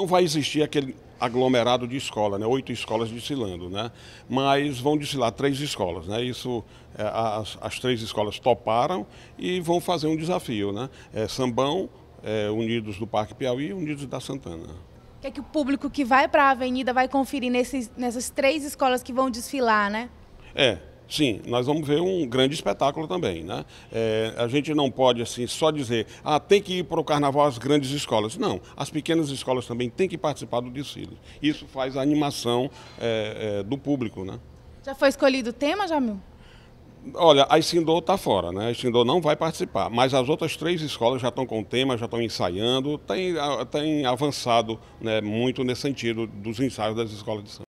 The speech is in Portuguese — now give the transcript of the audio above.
Não vai existir aquele aglomerado de escola, né? oito escolas desfilando, né? mas vão desfilar três escolas. Né? Isso, é, as, as, três escolas toparam e vão fazer um desafio. Né? É, Sambão, é, Unidos do Parque Piauí e Unidos da Santana. O que é que o público que vai para a avenida vai conferir nesses, nessas três escolas que vão desfilar, né? É, sim, nós vamos ver um grande espetáculo também. Né? É, a gente não pode assim só dizer, ah, tem que ir para o carnaval as grandes escolas. Não, as pequenas escolas também têm que participar do desfile. Isso faz a animação é, é, do público. Né? Já foi escolhido o tema, Jamil? Olha, a Sindô está fora, né? A Sindô não vai participar, mas as outras três escolas já estão com o tema, já estão ensaiando, tem, tem avançado né, muito nesse sentido dos ensaios das escolas de São